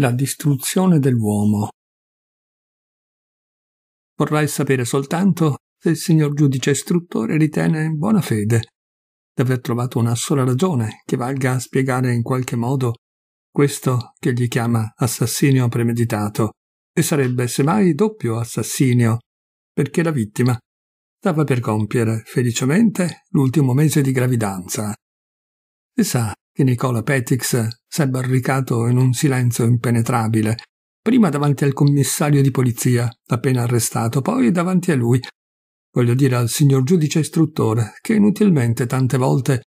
La distruzione dell'uomo. Vorrei sapere soltanto se il signor giudice istruttore ritiene in buona fede di aver trovato una sola ragione che valga a spiegare in qualche modo questo che gli chiama assassinio premeditato, e sarebbe semmai doppio assassinio, perché la vittima stava per compiere felicemente l'ultimo mese di gravidanza. E sa di Nicola Petix s'è barricato in un silenzio impenetrabile, prima davanti al commissario di polizia, appena arrestato, poi davanti a lui, voglio dire al signor giudice istruttore, che inutilmente tante volte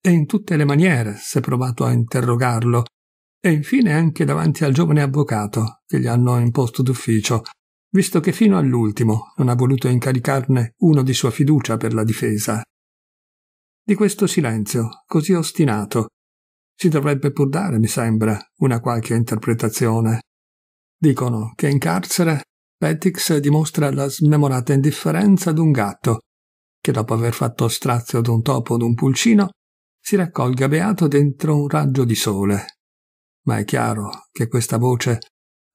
e in tutte le maniere si è provato a interrogarlo, e infine anche davanti al giovane avvocato che gli hanno imposto d'ufficio, visto che fino all'ultimo non ha voluto incaricarne uno di sua fiducia per la difesa. Di questo silenzio così ostinato si dovrebbe pur dare, mi sembra, una qualche interpretazione. Dicono che in carcere Petix dimostra la smemorata indifferenza d'un gatto, che dopo aver fatto strazio d'un topo o d'un pulcino, si raccolga beato dentro un raggio di sole. Ma è chiaro che questa voce,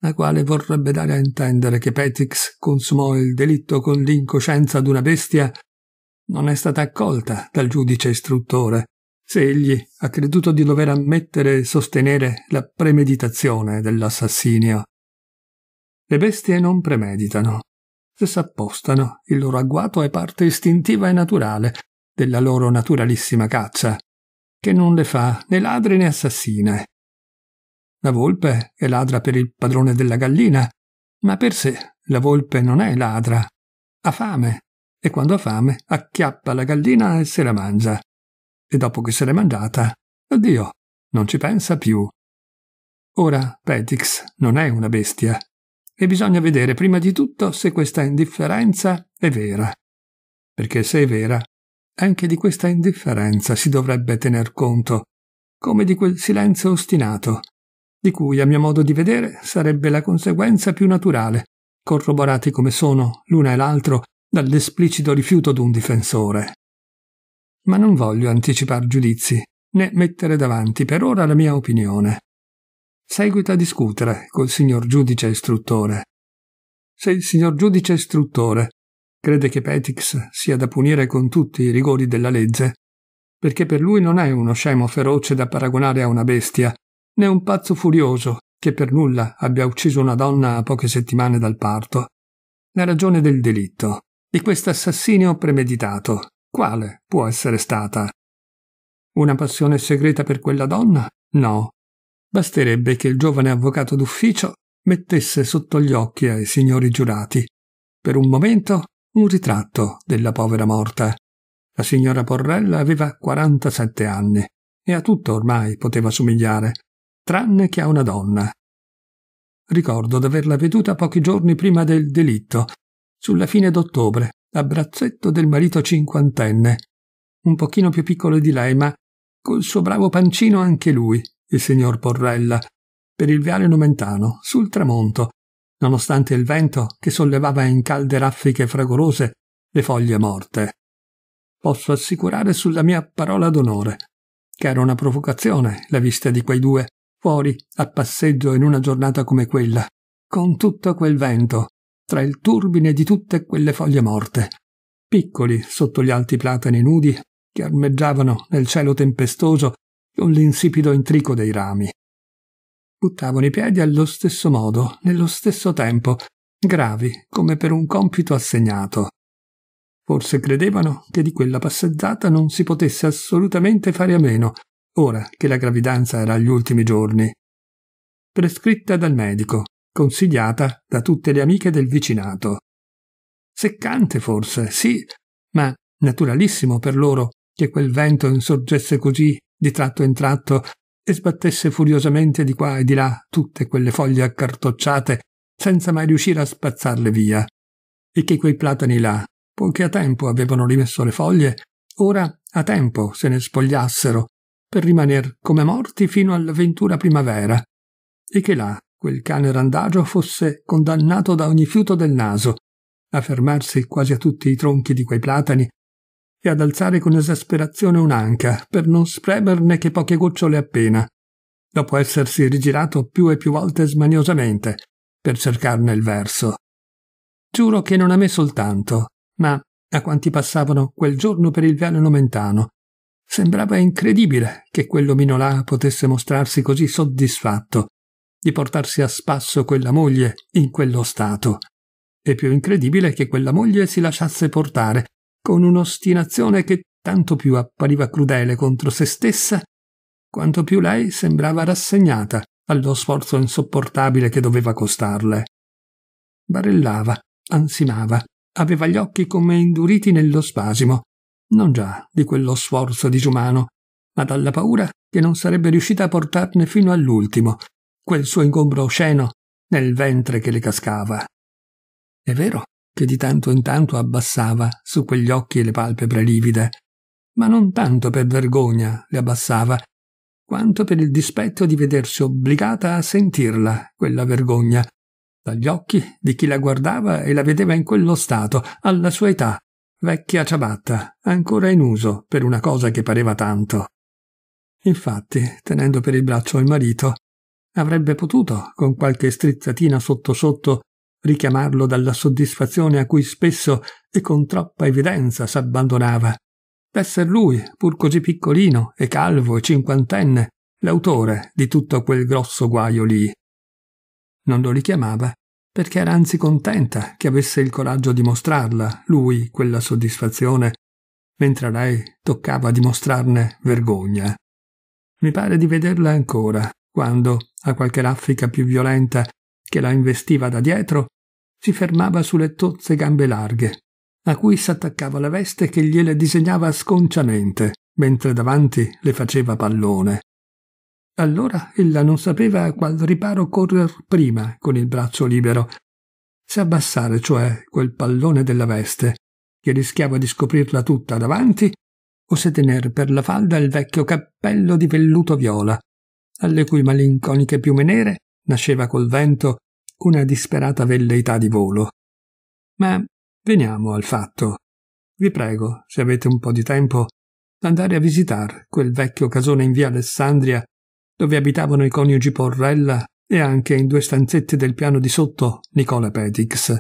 la quale vorrebbe dare a intendere che Petix consumò il delitto con l'incoscienza d'una bestia, non è stata accolta dal giudice istruttore, se egli ha creduto di dover ammettere e sostenere la premeditazione dell'assassinio. Le bestie non premeditano, se s'appostano, il loro agguato è parte istintiva e naturale della loro naturalissima caccia, che non le fa né ladre né assassine. La volpe è ladra per il padrone della gallina, ma per sé la volpe non è ladra. Ha fame, e quando ha fame acchiappa la gallina e se la mangia e dopo che se l'è mangiata, addio, non ci pensa più. Ora, Petix non è una bestia e bisogna vedere prima di tutto se questa indifferenza è vera. Perché se è vera, anche di questa indifferenza si dovrebbe tener conto, come di quel silenzio ostinato, di cui a mio modo di vedere sarebbe la conseguenza più naturale, corroborati come sono l'una e l'altro dall'esplicito rifiuto d'un difensore ma non voglio anticipar giudizi, né mettere davanti per ora la mia opinione. Seguita a discutere col signor giudice istruttore. Se il signor giudice istruttore crede che Petix sia da punire con tutti i rigori della legge, perché per lui non è uno scemo feroce da paragonare a una bestia, né un pazzo furioso che per nulla abbia ucciso una donna a poche settimane dal parto. La ragione del delitto, di quest'assassinio assassinio premeditato, quale può essere stata? Una passione segreta per quella donna? No. Basterebbe che il giovane avvocato d'ufficio mettesse sotto gli occhi ai signori giurati, per un momento, un ritratto della povera morta. La signora Porrella aveva 47 anni e a tutto ormai poteva somigliare, tranne che a una donna. Ricordo d'averla veduta pochi giorni prima del delitto, sulla fine d'ottobre, a del marito cinquantenne, un pochino più piccolo di lei, ma col suo bravo pancino anche lui, il signor Porrella, per il viale nomentano, sul tramonto, nonostante il vento che sollevava in calde raffiche fragorose le foglie morte. Posso assicurare sulla mia parola d'onore che era una provocazione la vista di quei due, fuori, a passeggio in una giornata come quella, con tutto quel vento, tra il turbine di tutte quelle foglie morte, piccoli sotto gli alti platani nudi che armeggiavano nel cielo tempestoso con l'insipido intrico dei rami. Buttavano i piedi allo stesso modo, nello stesso tempo, gravi come per un compito assegnato. Forse credevano che di quella passeggiata non si potesse assolutamente fare a meno, ora che la gravidanza era agli ultimi giorni. Prescritta dal medico, consigliata da tutte le amiche del vicinato. Seccante forse, sì, ma naturalissimo per loro che quel vento insorgesse così di tratto in tratto e sbattesse furiosamente di qua e di là tutte quelle foglie accartocciate senza mai riuscire a spazzarle via, e che quei platani là, poiché a tempo avevano rimesso le foglie, ora a tempo se ne spogliassero per rimaner come morti fino alla ventura primavera, e che là quel cane randagio fosse condannato da ogni fiuto del naso, a fermarsi quasi a tutti i tronchi di quei platani e ad alzare con esasperazione un'anca per non spremerne che poche gocciole appena, dopo essersi rigirato più e più volte smaniosamente per cercarne il verso. Giuro che non a me soltanto, ma a quanti passavano quel giorno per il viale nomentano. Sembrava incredibile che quell'omino là potesse mostrarsi così soddisfatto di portarsi a spasso quella moglie in quello stato. E più incredibile che quella moglie si lasciasse portare, con un'ostinazione che tanto più appariva crudele contro se stessa, quanto più lei sembrava rassegnata allo sforzo insopportabile che doveva costarle. Barellava, ansimava, aveva gli occhi come induriti nello spasimo, non già di quello sforzo disumano, ma dalla paura che non sarebbe riuscita a portarne fino all'ultimo, quel suo ingombro osceno nel ventre che le cascava. È vero che di tanto in tanto abbassava su quegli occhi le palpebre livide, ma non tanto per vergogna le abbassava, quanto per il dispetto di vedersi obbligata a sentirla, quella vergogna, dagli occhi di chi la guardava e la vedeva in quello stato, alla sua età, vecchia ciabatta, ancora in uso per una cosa che pareva tanto. Infatti, tenendo per il braccio il marito, Avrebbe potuto, con qualche strizzatina sotto sotto, richiamarlo dalla soddisfazione a cui spesso e con troppa evidenza s'abbandonava. D'esser lui, pur così piccolino e calvo e cinquantenne, l'autore di tutto quel grosso guaio lì. Non lo richiamava perché era anzi contenta che avesse il coraggio di mostrarla, lui, quella soddisfazione, mentre a lei toccava dimostrarne vergogna. Mi pare di vederla ancora, quando, a qualche raffica più violenta che la investiva da dietro, si fermava sulle tozze gambe larghe, a cui s'attaccava la veste che gliele disegnava sconciamente, mentre davanti le faceva pallone. Allora ella non sapeva a qual riparo correr prima con il braccio libero, se abbassare cioè quel pallone della veste, che rischiava di scoprirla tutta davanti, o se tener per la falda il vecchio cappello di velluto viola, alle cui malinconiche piume nere nasceva col vento una disperata velleità di volo. Ma veniamo al fatto. Vi prego, se avete un po' di tempo, andare a visitar quel vecchio casone in via Alessandria dove abitavano i coniugi Porrella e anche in due stanzette del piano di sotto Nicola Petix.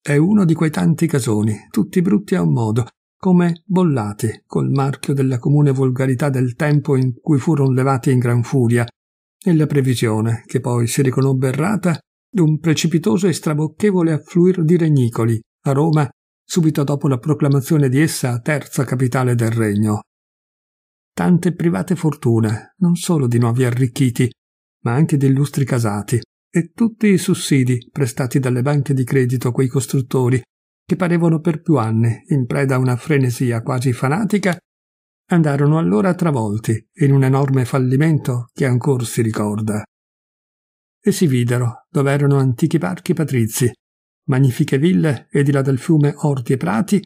È uno di quei tanti casoni, tutti brutti a un modo, come bollate col marchio della comune volgarità del tempo in cui furono levati in gran furia, nella previsione, che poi si riconobbe errata, di un precipitoso e strabocchevole affluir di regnicoli a Roma subito dopo la proclamazione di essa terza capitale del regno. Tante private fortune, non solo di nuovi arricchiti, ma anche di illustri casati, e tutti i sussidi prestati dalle banche di credito a quei costruttori, che parevano per più anni, in preda a una frenesia quasi fanatica, andarono allora travolti in un enorme fallimento che ancor si ricorda. E si videro, dove erano antichi parchi patrizi, magnifiche ville e di là del fiume orti e prati,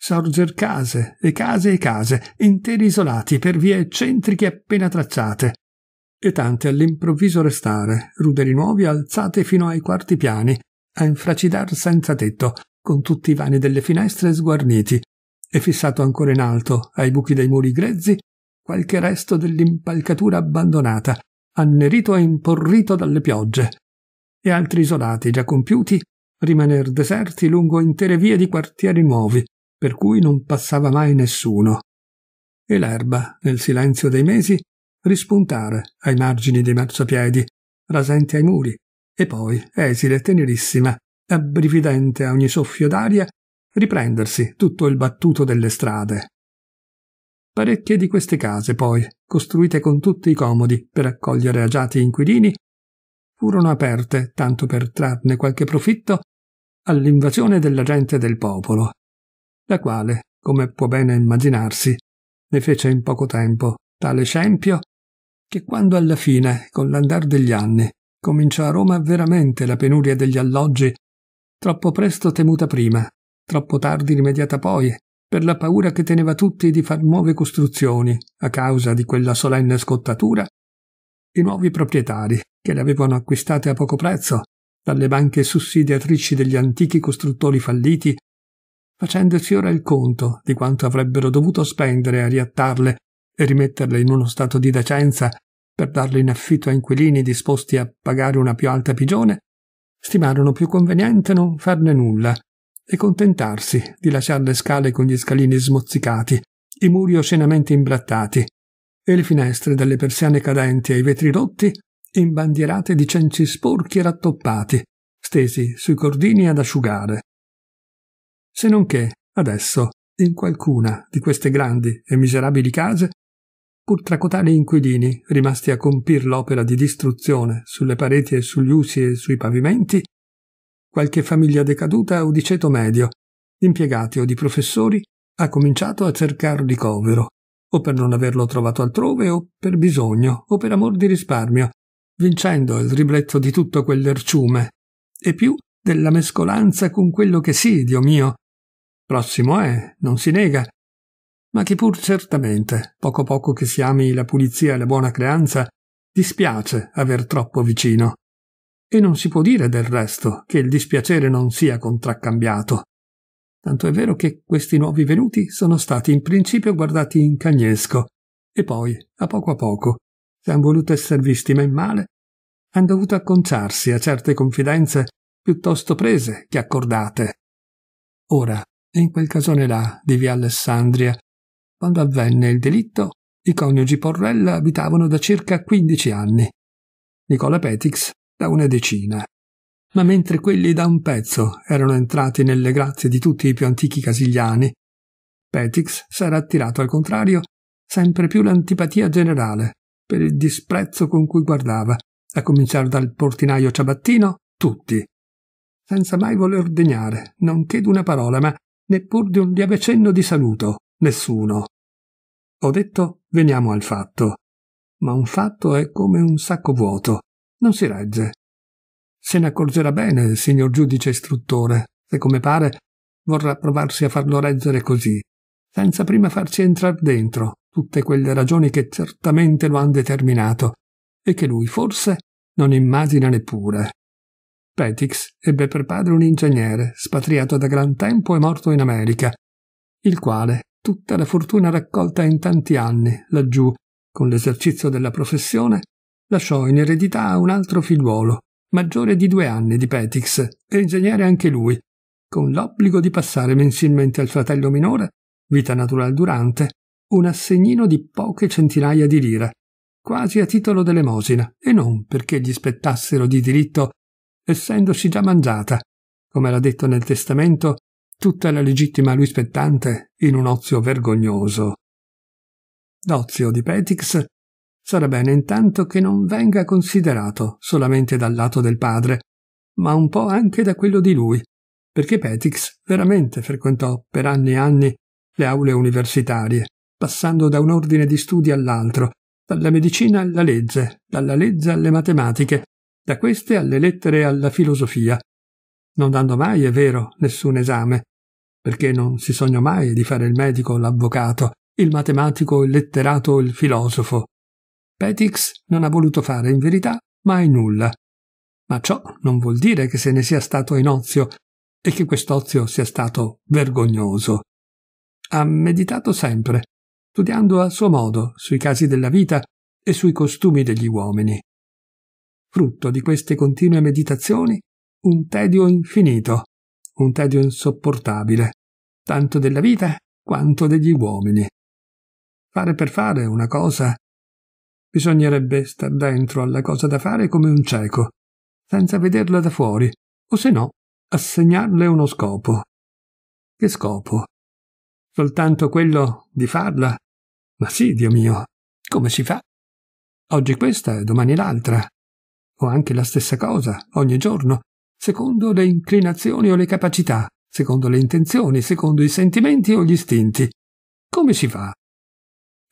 sorger case e case e case, interi isolati per vie eccentriche appena tracciate, e tante all'improvviso restare, ruderi nuovi alzate fino ai quarti piani, a infracidar senza tetto, con tutti i vani delle finestre sguarniti, e fissato ancora in alto, ai buchi dei muri grezzi, qualche resto dell'impalcatura abbandonata, annerito e imporrito dalle piogge, e altri isolati già compiuti rimaner deserti lungo intere vie di quartieri nuovi, per cui non passava mai nessuno. E l'erba, nel silenzio dei mesi, rispuntare ai margini dei marciapiedi, rasente ai muri, e poi, esile e tenerissima, abbrividente a ogni soffio d'aria, riprendersi tutto il battuto delle strade. Parecchie di queste case, poi, costruite con tutti i comodi per accogliere agiati inquilini, furono aperte, tanto per trarne qualche profitto, all'invasione della gente del popolo, la quale, come può bene immaginarsi, ne fece in poco tempo tale scempio che quando alla fine, con l'andar degli anni, cominciò a Roma veramente la penuria degli alloggi Troppo presto temuta prima, troppo tardi rimediata poi, per la paura che teneva tutti di far nuove costruzioni a causa di quella solenne scottatura, i nuovi proprietari che le avevano acquistate a poco prezzo dalle banche sussidiatrici degli antichi costruttori falliti, facendosi ora il conto di quanto avrebbero dovuto spendere a riattarle e rimetterle in uno stato di decenza per darle in affitto a inquilini disposti a pagare una più alta pigione, stimarono più conveniente non farne nulla e contentarsi di lasciar le scale con gli scalini smozzicati, i muri oscenamente imbrattati e le finestre dalle persiane cadenti ai vetri rotti imbandierate di cenci sporchi e rattoppati, stesi sui cordini ad asciugare. Se non che, adesso, in qualcuna di queste grandi e miserabili case pur tra cotali inquilini, rimasti a compir l'opera di distruzione sulle pareti e sugli usi e sui pavimenti, qualche famiglia decaduta o di ceto medio, di impiegati o di professori, ha cominciato a cercar ricovero, o per non averlo trovato altrove, o per bisogno, o per amor di risparmio, vincendo il ribletto di tutto quel lerciume, e più della mescolanza con quello che sì, Dio mio. Prossimo è, non si nega, ma che pur certamente, poco poco che si ami la pulizia e la buona creanza, dispiace aver troppo vicino. E non si può dire del resto che il dispiacere non sia contraccambiato. Tanto è vero che questi nuovi venuti sono stati in principio guardati in cagnesco e poi, a poco a poco, se han voluto esser visti men male, han dovuto acconciarsi a certe confidenze piuttosto prese che accordate. Ora, in quel casone là di via Alessandria, quando avvenne il delitto, i coniugi Porrella abitavano da circa 15 anni, Nicola Petix da una decina. Ma mentre quelli da un pezzo erano entrati nelle grazie di tutti i più antichi casigliani, Petix s'era attirato al contrario sempre più l'antipatia generale per il disprezzo con cui guardava, a cominciare dal portinaio ciabattino, tutti, senza mai voler degnare, nonché d'una parola, ma neppur di un lieve cenno di saluto, Nessuno. Ho detto veniamo al fatto. Ma un fatto è come un sacco vuoto. Non si regge. Se ne accorgerà bene, signor giudice istruttore, se come pare vorrà provarsi a farlo reggere così, senza prima farci entrare dentro tutte quelle ragioni che certamente lo han determinato e che lui forse non immagina neppure. Petix ebbe per padre un ingegnere, spatriato da gran tempo e morto in America, il quale tutta la fortuna raccolta in tanti anni laggiù, con l'esercizio della professione, lasciò in eredità a un altro figliuolo, maggiore di due anni di Petix, e ingegnere anche lui, con l'obbligo di passare mensilmente al fratello minore, vita natural durante, un assegnino di poche centinaia di lire, quasi a titolo d'elemosina, e non perché gli spettassero di diritto, essendosi già mangiata, come era detto nel testamento, tutta la legittima a lui spettante in un ozio vergognoso. L'ozio di Petix sarà bene intanto che non venga considerato solamente dal lato del padre, ma un po' anche da quello di lui, perché Petix veramente frequentò per anni e anni le aule universitarie, passando da un ordine di studi all'altro, dalla medicina alla legge, dalla legge alle matematiche, da queste alle lettere e alla filosofia, non dando mai, è vero, nessun esame, perché non si sogna mai di fare il medico, o l'avvocato, il matematico, il letterato, o il filosofo. Petix non ha voluto fare, in verità, mai nulla. Ma ciò non vuol dire che se ne sia stato in ozio e che quest'ozio sia stato vergognoso. Ha meditato sempre, studiando a suo modo sui casi della vita e sui costumi degli uomini. Frutto di queste continue meditazioni un tedio infinito, un tedio insopportabile, tanto della vita quanto degli uomini. Fare per fare una cosa. Bisognerebbe star dentro alla cosa da fare come un cieco, senza vederla da fuori, o se no, assegnarle uno scopo. Che scopo? Soltanto quello di farla? Ma sì, Dio mio, come si fa? Oggi questa e domani l'altra. O anche la stessa cosa, ogni giorno, secondo le inclinazioni o le capacità, secondo le intenzioni, secondo i sentimenti o gli istinti. Come si fa?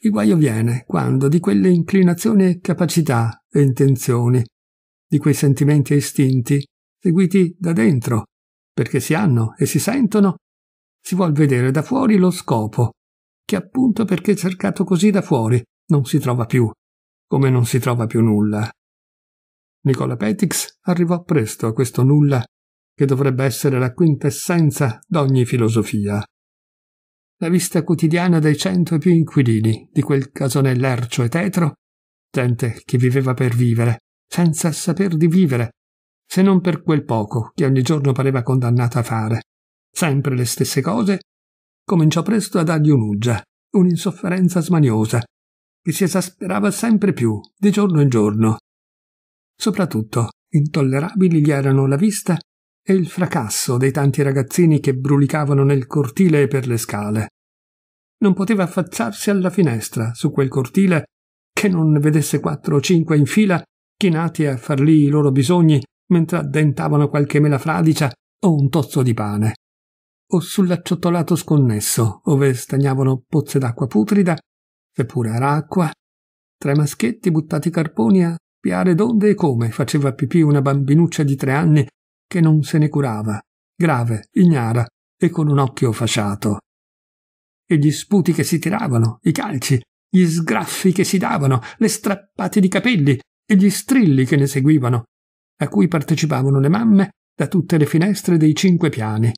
Il guaio viene quando di quelle inclinazioni e capacità e intenzioni, di quei sentimenti e istinti, seguiti da dentro, perché si hanno e si sentono, si vuol vedere da fuori lo scopo, che appunto perché cercato così da fuori non si trova più, come non si trova più nulla. Nicola Petix arrivò presto a questo nulla che dovrebbe essere la quintessenza d'ogni filosofia. La vista quotidiana dei cento più inquilini di quel casone lercio e tetro, gente che viveva per vivere, senza saper di vivere, se non per quel poco che ogni giorno pareva condannata a fare, sempre le stesse cose, cominciò presto a dargli un'uggia, un'insofferenza smaniosa, che si esasperava sempre più, di giorno in giorno, Soprattutto, intollerabili gli erano la vista e il fracasso dei tanti ragazzini che brulicavano nel cortile e per le scale. Non poteva affacciarsi alla finestra su quel cortile che non ne vedesse quattro o cinque in fila chinati a far lì i loro bisogni mentre addentavano qualche mela fradicia o un tozzo di pane, o sull'acciottolato sconnesso, ove stagnavano pozze d'acqua putrida, seppure era acqua, tre maschietti buttati carponi a spiare dove e come faceva pipì una bambinuccia di tre anni che non se ne curava, grave, ignara e con un occhio fasciato. E gli sputi che si tiravano, i calci, gli sgraffi che si davano, le strappate di capelli e gli strilli che ne seguivano, a cui partecipavano le mamme da tutte le finestre dei cinque piani.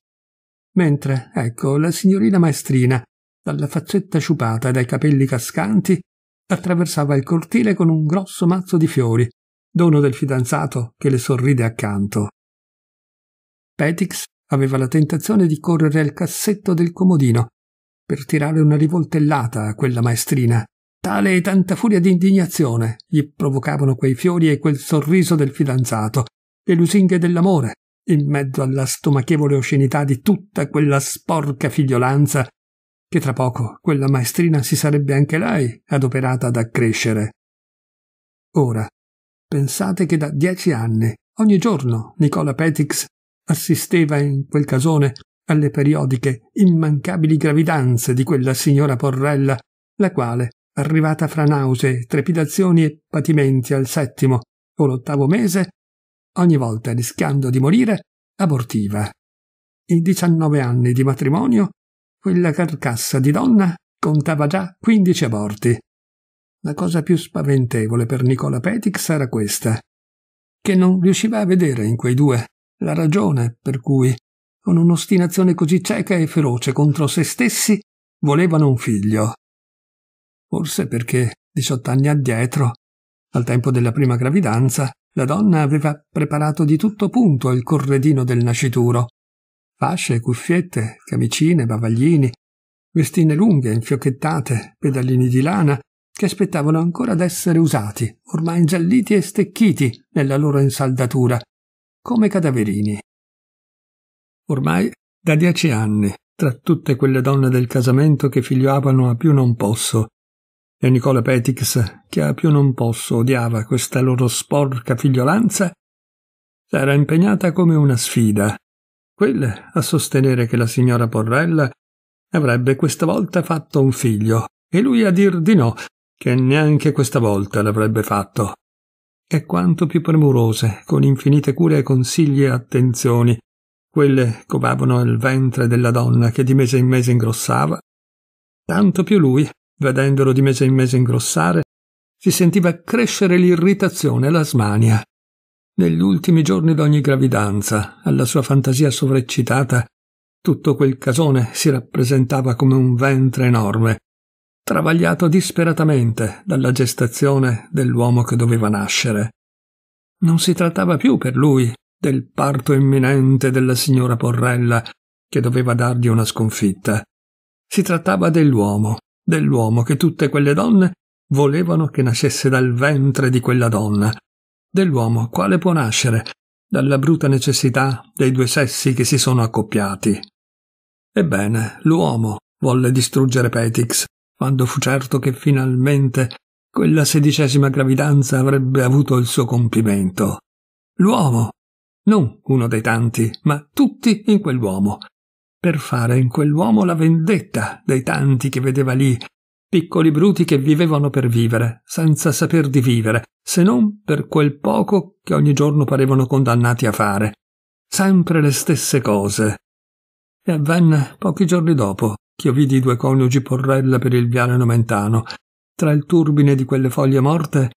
Mentre, ecco, la signorina maestrina, dalla faccetta sciupata e dai capelli cascanti, attraversava il cortile con un grosso mazzo di fiori, dono del fidanzato che le sorride accanto. Petix aveva la tentazione di correre al cassetto del comodino per tirare una rivoltellata a quella maestrina. Tale e tanta furia di indignazione gli provocavano quei fiori e quel sorriso del fidanzato, le lusinghe dell'amore, in mezzo alla stomachevole oscenità di tutta quella sporca figliolanza che tra poco quella maestrina si sarebbe anche lei adoperata ad accrescere. Ora, pensate che da dieci anni, ogni giorno, Nicola Petix assisteva in quel casone alle periodiche immancabili gravidanze di quella signora Porrella, la quale, arrivata fra nausee, trepidazioni e patimenti al settimo o l'ottavo mese, ogni volta rischiando di morire, abortiva. I diciannove anni di matrimonio quella carcassa di donna contava già 15 aborti. La cosa più spaventevole per Nicola Petix era questa, che non riusciva a vedere in quei due la ragione per cui, con un'ostinazione così cieca e feroce contro se stessi, volevano un figlio. Forse perché, 18 anni addietro, al tempo della prima gravidanza, la donna aveva preparato di tutto punto il corredino del nascituro fasce, cuffiette, camicine, bavaglini, vestine lunghe, infiocchettate, pedalini di lana, che aspettavano ancora d'essere usati, ormai ingialliti e stecchiti nella loro insaldatura, come cadaverini. Ormai da dieci anni, tra tutte quelle donne del casamento che figliavano a più non posso, e Nicola Petix, che a più non posso odiava questa loro sporca figliolanza, s'era impegnata come una sfida quelle a sostenere che la signora Porrella avrebbe questa volta fatto un figlio, e lui a dir di no, che neanche questa volta l'avrebbe fatto. E quanto più premurose, con infinite cure e consigli e attenzioni, quelle covavano il ventre della donna che di mese in mese ingrossava, tanto più lui, vedendolo di mese in mese ingrossare, si sentiva crescere l'irritazione e la smania. Negli ultimi giorni d'ogni gravidanza, alla sua fantasia sovreccitata, tutto quel casone si rappresentava come un ventre enorme, travagliato disperatamente dalla gestazione dell'uomo che doveva nascere. Non si trattava più per lui del parto imminente della signora Porrella che doveva dargli una sconfitta. Si trattava dell'uomo, dell'uomo che tutte quelle donne volevano che nascesse dal ventre di quella donna, dell'uomo quale può nascere dalla bruta necessità dei due sessi che si sono accoppiati. Ebbene, l'uomo volle distruggere Petix quando fu certo che finalmente quella sedicesima gravidanza avrebbe avuto il suo compimento. L'uomo, non uno dei tanti, ma tutti in quell'uomo, per fare in quell'uomo la vendetta dei tanti che vedeva lì piccoli bruti che vivevano per vivere, senza saper di vivere, se non per quel poco che ogni giorno parevano condannati a fare. Sempre le stesse cose. E avvenne pochi giorni dopo che io vidi i due coniugi Porrella per il viale Nomentano, tra il turbine di quelle foglie morte,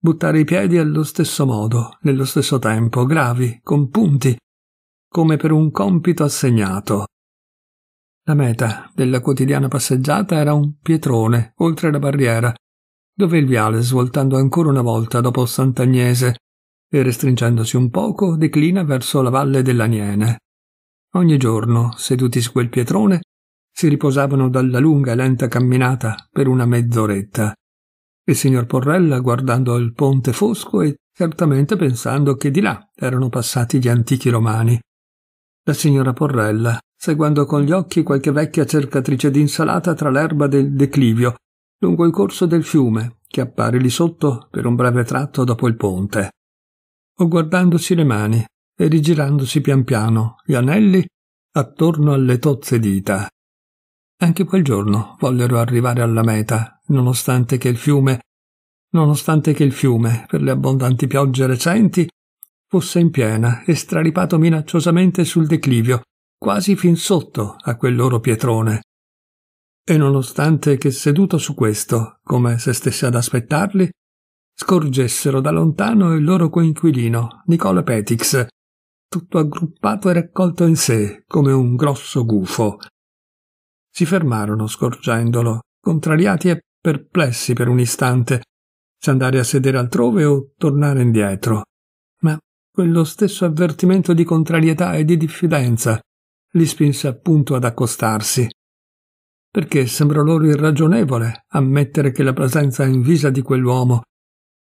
buttare i piedi allo stesso modo, nello stesso tempo, gravi, compunti, come per un compito assegnato, la meta della quotidiana passeggiata era un pietrone, oltre la barriera, dove il viale, svoltando ancora una volta dopo Sant'Agnese e restringendosi un poco, declina verso la valle dell'Aniene. Ogni giorno, seduti su quel pietrone, si riposavano dalla lunga e lenta camminata per una mezz'oretta. Il signor Porrella guardando il ponte fosco e certamente pensando che di là erano passati gli antichi romani. La signora Porrella seguendo con gli occhi qualche vecchia cercatrice d'insalata tra l'erba del declivio, lungo il corso del fiume, che appare lì sotto per un breve tratto dopo il ponte, o guardandosi le mani e rigirandosi pian piano gli anelli attorno alle tozze dita. Anche quel giorno vollero arrivare alla meta, nonostante che il fiume, nonostante che il fiume, per le abbondanti piogge recenti, fosse in piena e straripato minacciosamente sul declivio, quasi fin sotto a quel loro pietrone. E nonostante che seduto su questo, come se stesse ad aspettarli, scorgessero da lontano il loro coinquilino, Nicolo Petix, tutto aggruppato e raccolto in sé, come un grosso gufo. Si fermarono scorgendolo, contrariati e perplessi per un istante, se andare a sedere altrove o tornare indietro. Ma quello stesso avvertimento di contrarietà e di diffidenza li spinse appunto ad accostarsi, perché sembrò loro irragionevole ammettere che la presenza invisa di quell'uomo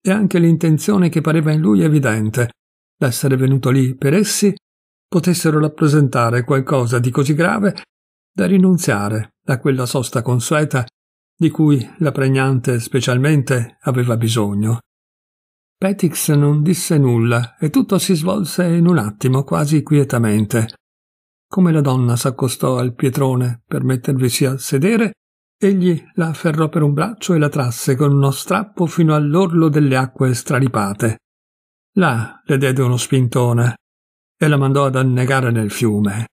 e anche l'intenzione che pareva in lui evidente d'essere venuto lì per essi potessero rappresentare qualcosa di così grave da rinunziare a quella sosta consueta di cui la pregnante specialmente aveva bisogno. Petix non disse nulla e tutto si svolse in un attimo quasi quietamente. Come la donna s'accostò al pietrone per mettervisi a sedere, egli la afferrò per un braccio e la trasse con uno strappo fino all'orlo delle acque straripate. Là le diede uno spintone e la mandò ad annegare nel fiume.